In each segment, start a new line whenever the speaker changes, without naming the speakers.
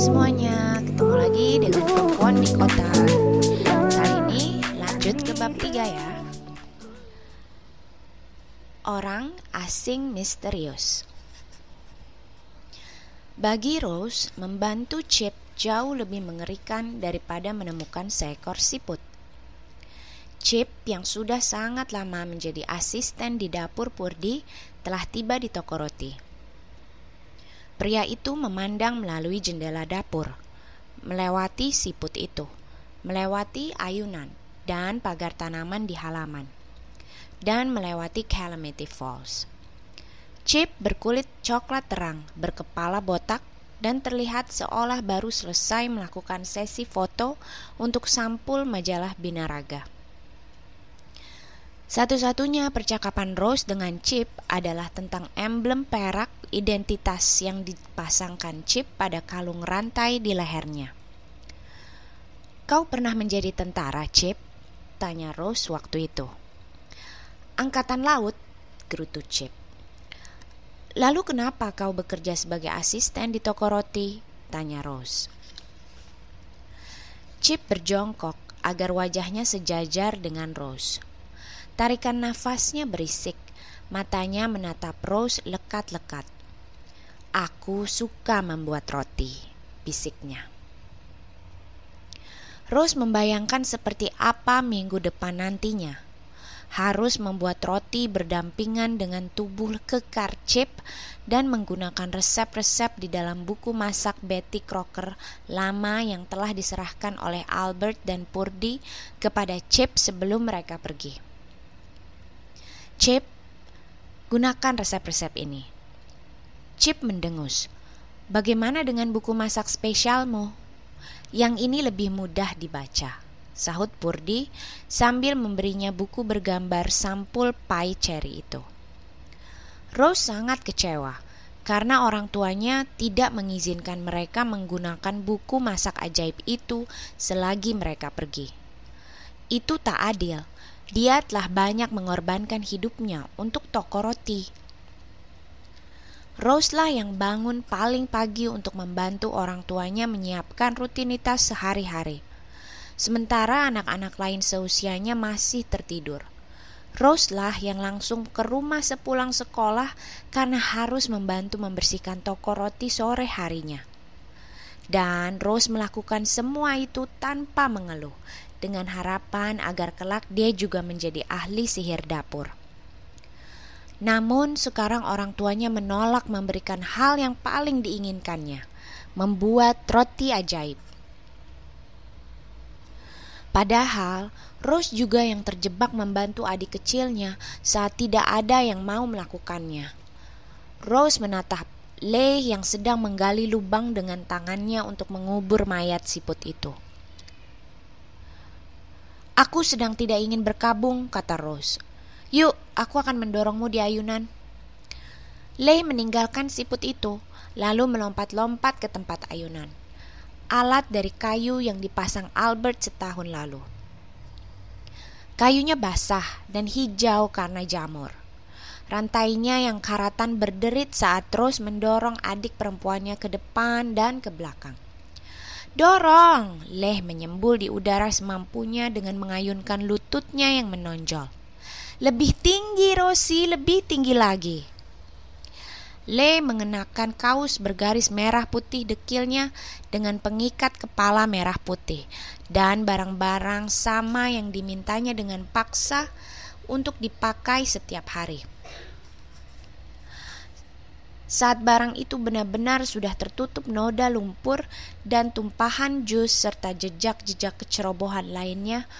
semuanya, ketemu lagi dengan perempuan di kota Kali ini lanjut ke bab 3 ya Orang asing misterius Bagi Rose, membantu Chip jauh lebih mengerikan daripada menemukan seekor siput Chip yang sudah sangat lama menjadi asisten di dapur Purdi telah tiba di toko roti. Pria itu memandang melalui jendela dapur, melewati siput itu, melewati ayunan dan pagar tanaman di halaman, dan melewati Calamity Falls. Chip berkulit coklat terang, berkepala botak, dan terlihat seolah baru selesai melakukan sesi foto untuk sampul majalah Binaraga. Satu-satunya percakapan Rose dengan Chip adalah tentang emblem perak identitas yang dipasangkan Chip pada kalung rantai di lehernya. Kau pernah menjadi tentara, Chip? Tanya Rose waktu itu. Angkatan laut, gerutu Chip. Lalu kenapa kau bekerja sebagai asisten di toko roti? Tanya Rose. Chip berjongkok agar wajahnya sejajar dengan Rose. Tarikan nafasnya berisik, matanya menatap Rose lekat-lekat. Aku suka membuat roti, bisiknya. Rose membayangkan seperti apa minggu depan nantinya. Harus membuat roti berdampingan dengan tubuh kekar chip dan menggunakan resep-resep di dalam buku masak Betty Crocker lama yang telah diserahkan oleh Albert dan Purdy kepada Chip sebelum mereka pergi. Chip, gunakan resep-resep ini. Chip mendengus. Bagaimana dengan buku masak spesialmu? Yang ini lebih mudah dibaca. Sahut Purdi sambil memberinya buku bergambar sampul pie cherry itu. Rose sangat kecewa karena orang tuanya tidak mengizinkan mereka menggunakan buku masak ajaib itu selagi mereka pergi. Itu tak adil dia telah banyak mengorbankan hidupnya untuk toko roti. Rose lah yang bangun paling pagi untuk membantu orang tuanya menyiapkan rutinitas sehari-hari. Sementara anak-anak lain seusianya masih tertidur. Rose lah yang langsung ke rumah sepulang sekolah karena harus membantu membersihkan toko roti sore harinya. Dan Rose melakukan semua itu tanpa mengeluh dengan harapan agar kelak dia juga menjadi ahli sihir dapur. Namun, sekarang orang tuanya menolak memberikan hal yang paling diinginkannya, membuat roti ajaib. Padahal, Rose juga yang terjebak membantu adik kecilnya saat tidak ada yang mau melakukannya. Rose menatap Leigh yang sedang menggali lubang dengan tangannya untuk mengubur mayat siput itu. Aku sedang tidak ingin berkabung, kata Rose. Yuk, aku akan mendorongmu di ayunan. Lei meninggalkan siput itu, lalu melompat-lompat ke tempat ayunan. Alat dari kayu yang dipasang Albert setahun lalu. Kayunya basah dan hijau karena jamur. Rantainya yang karatan berderit saat terus mendorong adik perempuannya ke depan dan ke belakang. Dorong! Leh menyembul di udara semampunya dengan mengayunkan lututnya yang menonjol. Lebih tinggi, Rosi, lebih tinggi lagi. Le mengenakan kaos bergaris merah putih dekilnya dengan pengikat kepala merah putih dan barang-barang sama yang dimintanya dengan paksa untuk dipakai setiap hari saat barang itu benar-benar sudah tertutup noda lumpur dan tumpahan jus serta jejak-jejak kecerobohan lainnya,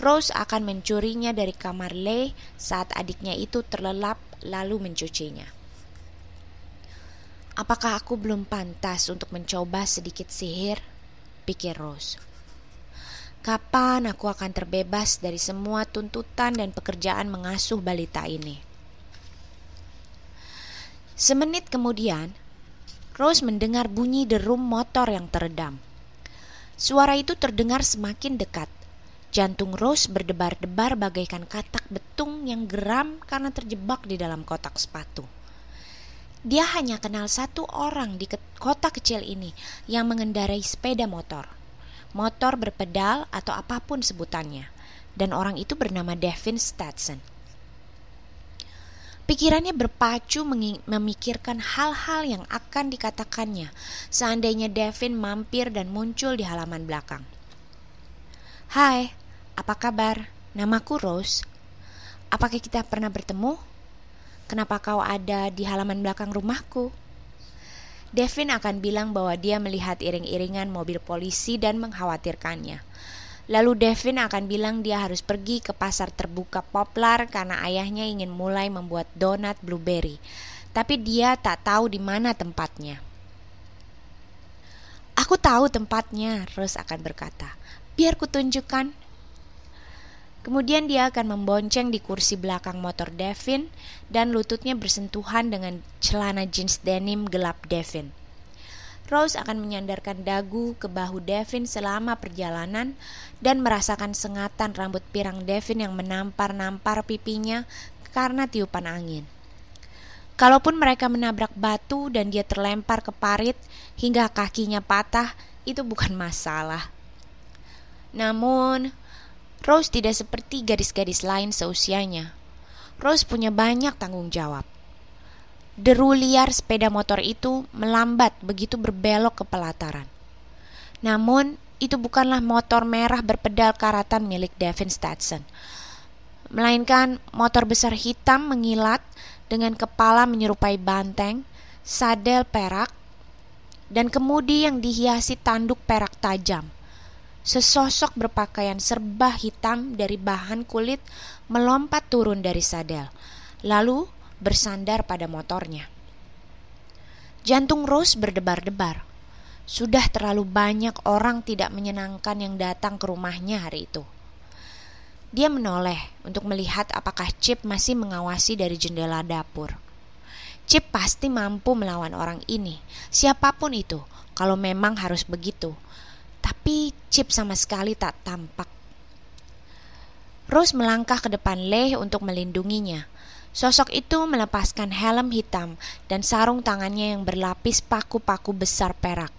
Rose akan mencurinya dari kamar Lee saat adiknya itu terlelap lalu mencucinya. Apakah aku belum pantas untuk mencoba sedikit sihir? pikir Rose. Kapan aku akan terbebas dari semua tuntutan dan pekerjaan mengasuh balita ini? Semenit kemudian, Rose mendengar bunyi derum motor yang teredam. Suara itu terdengar semakin dekat. Jantung Rose berdebar-debar bagaikan katak betung yang geram karena terjebak di dalam kotak sepatu. Dia hanya kenal satu orang di kota kecil ini yang mengendarai sepeda motor. Motor berpedal atau apapun sebutannya. Dan orang itu bernama Devin Stetson. Pikirannya berpacu memikirkan hal-hal yang akan dikatakannya seandainya Devin mampir dan muncul di halaman belakang. Hai, apa kabar? Namaku Rose. Apakah kita pernah bertemu? Kenapa kau ada di halaman belakang rumahku? Devin akan bilang bahwa dia melihat iring-iringan mobil polisi dan mengkhawatirkannya. Lalu Devin akan bilang dia harus pergi ke pasar terbuka Poplar karena ayahnya ingin mulai membuat donat blueberry. Tapi dia tak tahu di mana tempatnya. Aku tahu tempatnya, Rose akan berkata. Biar kutunjukkan. Kemudian dia akan membonceng di kursi belakang motor Devin dan lututnya bersentuhan dengan celana jeans denim gelap Devin. Rose akan menyandarkan dagu ke bahu Devin selama perjalanan dan merasakan sengatan rambut pirang Devin yang menampar-nampar pipinya karena tiupan angin. Kalaupun mereka menabrak batu dan dia terlempar ke parit hingga kakinya patah, itu bukan masalah. Namun, Rose tidak seperti gadis-gadis lain seusianya. Rose punya banyak tanggung jawab. Deru liar sepeda motor itu melambat begitu berbelok ke pelataran. Namun, itu bukanlah motor merah berpedal karatan milik Devin Stetson. Melainkan motor besar hitam mengilat dengan kepala menyerupai banteng, sadel perak, dan kemudi yang dihiasi tanduk perak tajam. Sesosok berpakaian serba hitam dari bahan kulit melompat turun dari sadel. Lalu bersandar pada motornya. Jantung Rose berdebar-debar. Sudah terlalu banyak orang tidak menyenangkan yang datang ke rumahnya hari itu. Dia menoleh untuk melihat apakah Chip masih mengawasi dari jendela dapur. Chip pasti mampu melawan orang ini, siapapun itu, kalau memang harus begitu. Tapi Chip sama sekali tak tampak. Rose melangkah ke depan Leh untuk melindunginya. Sosok itu melepaskan helm hitam dan sarung tangannya yang berlapis paku-paku besar perak.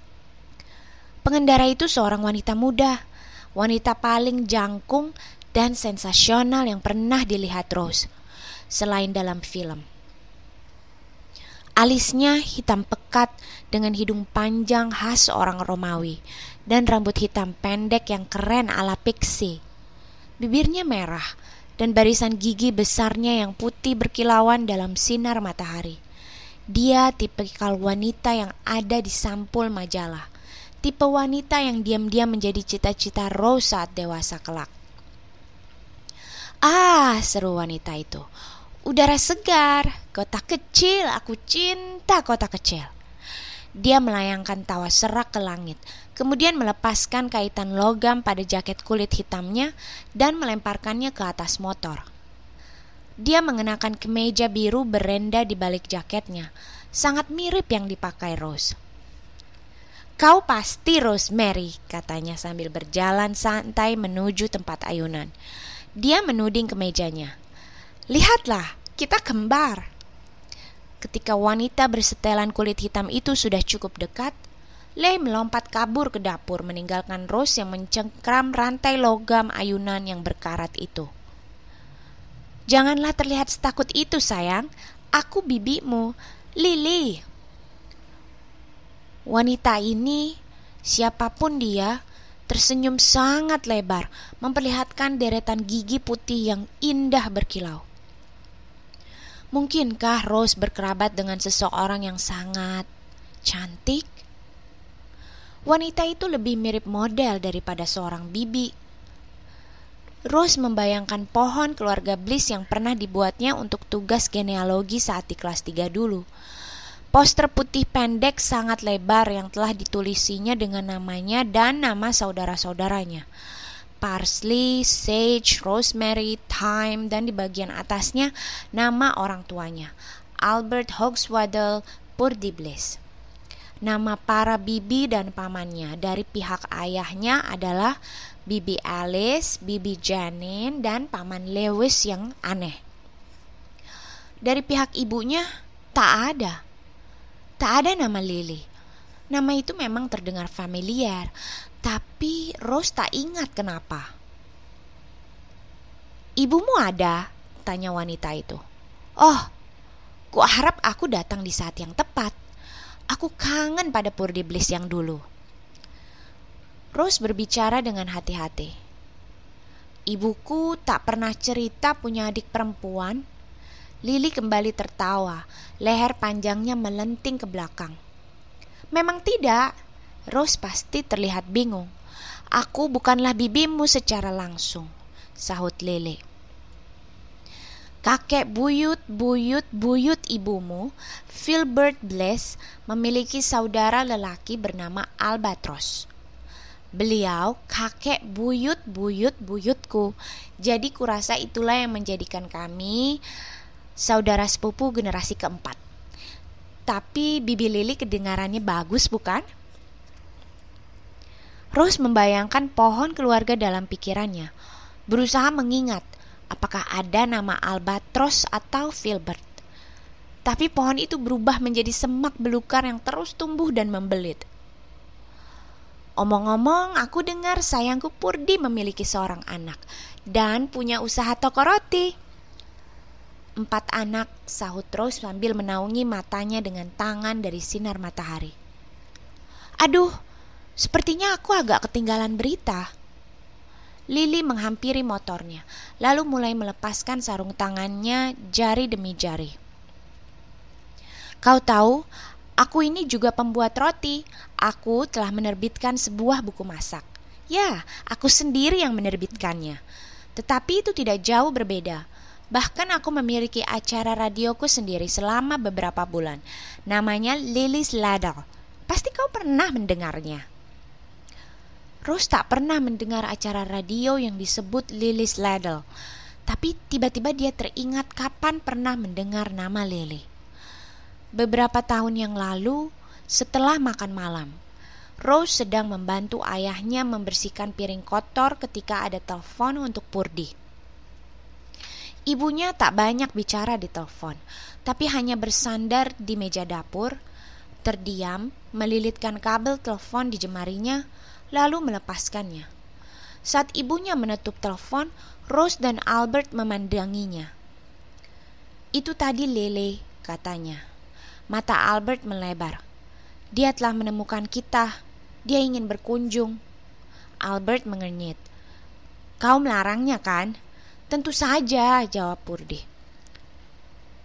Pengendara itu seorang wanita muda, wanita paling jangkung dan sensasional yang pernah dilihat Rose, selain dalam film. Alisnya hitam pekat dengan hidung panjang khas orang Romawi dan rambut hitam pendek yang keren ala pixie. Bibirnya merah dan barisan gigi besarnya yang putih berkilauan dalam sinar matahari. Dia tipe tipikal wanita yang ada di sampul majalah. Tipe wanita yang diam-diam menjadi cita-cita Rose saat dewasa kelak. Ah, seru wanita itu. Udara segar, kota kecil, aku cinta kota kecil. Dia melayangkan tawa serak ke langit, kemudian melepaskan kaitan logam pada jaket kulit hitamnya dan melemparkannya ke atas motor. Dia mengenakan kemeja biru berenda di balik jaketnya, sangat mirip yang dipakai Rose. Kau pasti Rosemary, katanya sambil berjalan santai menuju tempat ayunan. Dia menuding kemejanya. Lihatlah, kita kembar. Ketika wanita bersetelan kulit hitam itu sudah cukup dekat, Lei melompat kabur ke dapur meninggalkan Rose yang mencengkram rantai logam ayunan yang berkarat itu. Janganlah terlihat setakut itu sayang, aku bibimu, Lily. Wanita ini, siapapun dia, tersenyum sangat lebar, memperlihatkan deretan gigi putih yang indah berkilau. Mungkinkah Rose berkerabat dengan seseorang yang sangat cantik? wanita itu lebih mirip model daripada seorang bibi. Rose membayangkan pohon keluarga Bliss yang pernah dibuatnya untuk tugas genealogi saat di kelas 3 dulu. Poster putih pendek sangat lebar yang telah ditulisinya dengan namanya dan nama saudara-saudaranya. Parsley, sage, rosemary, thyme, dan di bagian atasnya nama orang tuanya. Albert Hogswaddle, Purdy Bliss. Nama para bibi dan pamannya dari pihak ayahnya adalah bibi Alice, bibi Janin, dan paman Lewis yang aneh. Dari pihak ibunya tak ada. Tak ada nama Lily. Nama itu memang terdengar familiar, tapi Rose tak ingat kenapa. Ibumu ada? Tanya wanita itu. Oh, ku harap aku datang di saat yang tepat. Aku kangen pada Bliss yang dulu. Rose berbicara dengan hati-hati. Ibuku tak pernah cerita punya adik perempuan. Lily kembali tertawa, leher panjangnya melenting ke belakang. Memang tidak, Rose pasti terlihat bingung. Aku bukanlah bibimu secara langsung, sahut Lele. Kakek buyut buyut buyut ibumu, Philbert Bless, memiliki saudara lelaki bernama Albatros. Beliau kakek buyut buyut buyutku. Jadi kurasa itulah yang menjadikan kami saudara sepupu generasi keempat. Tapi Bibi Lili kedengarannya bagus bukan? Rose membayangkan pohon keluarga dalam pikirannya, berusaha mengingat apakah ada nama albatros atau filbert. Tapi pohon itu berubah menjadi semak belukar yang terus tumbuh dan membelit. Omong-omong, aku dengar sayangku Purdi memiliki seorang anak dan punya usaha toko roti. Empat anak, sahut Rose sambil menaungi matanya dengan tangan dari sinar matahari. Aduh, sepertinya aku agak ketinggalan berita. Lili menghampiri motornya, lalu mulai melepaskan sarung tangannya jari demi jari. Kau tahu, aku ini juga pembuat roti. Aku telah menerbitkan sebuah buku masak. Ya, aku sendiri yang menerbitkannya. Tetapi itu tidak jauh berbeda. Bahkan aku memiliki acara radioku sendiri selama beberapa bulan. Namanya Lilis Ladal. Pasti kau pernah mendengarnya. Rose tak pernah mendengar acara radio yang disebut Lily's Ladle, tapi tiba-tiba dia teringat kapan pernah mendengar nama Lily. Beberapa tahun yang lalu, setelah makan malam, Rose sedang membantu ayahnya membersihkan piring kotor ketika ada telepon untuk Purdi. Ibunya tak banyak bicara di telepon, tapi hanya bersandar di meja dapur, terdiam, melilitkan kabel telepon di jemarinya, lalu melepaskannya. Saat ibunya menutup telepon, Rose dan Albert memandanginya. Itu tadi Lele, katanya. Mata Albert melebar. Dia telah menemukan kita. Dia ingin berkunjung. Albert mengernyit. Kau melarangnya kan? Tentu saja, jawab Purdi.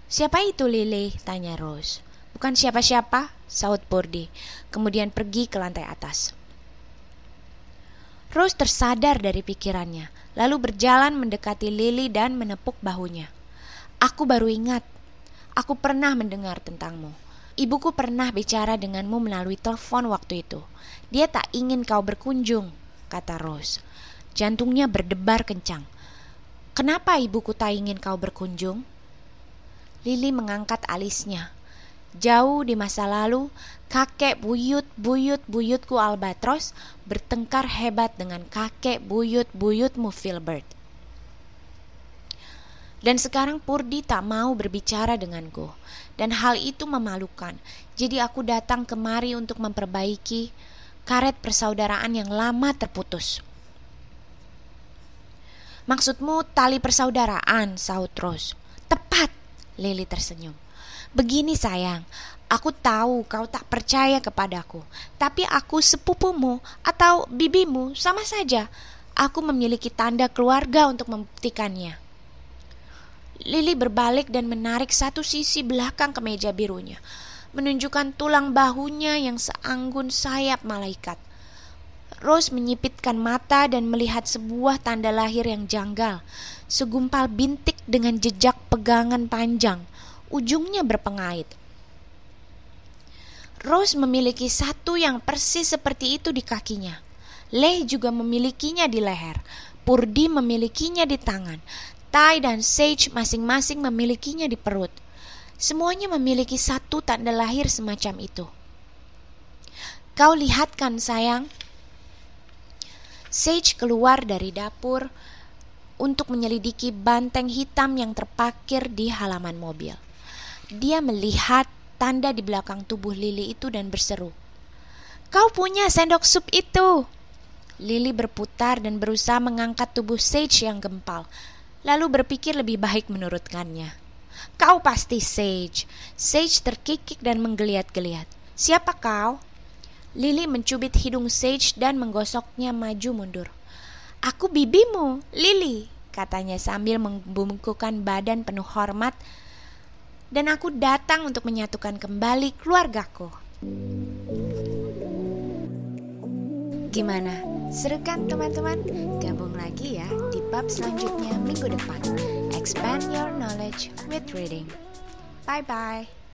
Siapa itu Lele? tanya Rose. Bukan siapa-siapa, saut Purdi. Kemudian pergi ke lantai atas. Rose tersadar dari pikirannya, lalu berjalan mendekati Lily dan menepuk bahunya. Aku baru ingat, aku pernah mendengar tentangmu. Ibuku pernah bicara denganmu melalui telepon waktu itu. Dia tak ingin kau berkunjung, kata Rose. Jantungnya berdebar kencang. Kenapa ibuku tak ingin kau berkunjung? Lily mengangkat alisnya, Jauh di masa lalu, kakek buyut buyut buyutku Albatros bertengkar hebat dengan kakek buyut buyutmu Filbert. Dan sekarang Purdi tak mau berbicara denganku. Dan hal itu memalukan. Jadi aku datang kemari untuk memperbaiki karet persaudaraan yang lama terputus. Maksudmu tali persaudaraan, sahut Tepat, Lily tersenyum. Begini sayang, aku tahu kau tak percaya kepadaku, tapi aku sepupumu atau bibimu sama saja. Aku memiliki tanda keluarga untuk membuktikannya. Lili berbalik dan menarik satu sisi belakang kemeja birunya, menunjukkan tulang bahunya yang seanggun sayap malaikat. Rose menyipitkan mata dan melihat sebuah tanda lahir yang janggal, segumpal bintik dengan jejak pegangan panjang ujungnya berpengait. Rose memiliki satu yang persis seperti itu di kakinya. Leh juga memilikinya di leher. Purdi memilikinya di tangan. Tai dan Sage masing-masing memilikinya di perut. Semuanya memiliki satu tanda lahir semacam itu. Kau lihatkan sayang. Sage keluar dari dapur untuk menyelidiki banteng hitam yang terpakir di halaman mobil. Dia melihat tanda di belakang tubuh Lili itu dan berseru, "Kau punya sendok sup itu!" Lili berputar dan berusaha mengangkat tubuh Sage yang gempal, lalu berpikir lebih baik menurutkannya. "Kau pasti Sage." Sage terkikik dan menggeliat-geliat. "Siapa kau?" Lili mencubit hidung Sage dan menggosoknya maju mundur. "Aku bibimu, Lili," katanya sambil membungkukkan badan penuh hormat dan aku datang untuk menyatukan kembali keluargaku. Gimana? Seru kan teman-teman? Gabung lagi ya di bab selanjutnya minggu depan. Expand your knowledge with reading. Bye-bye.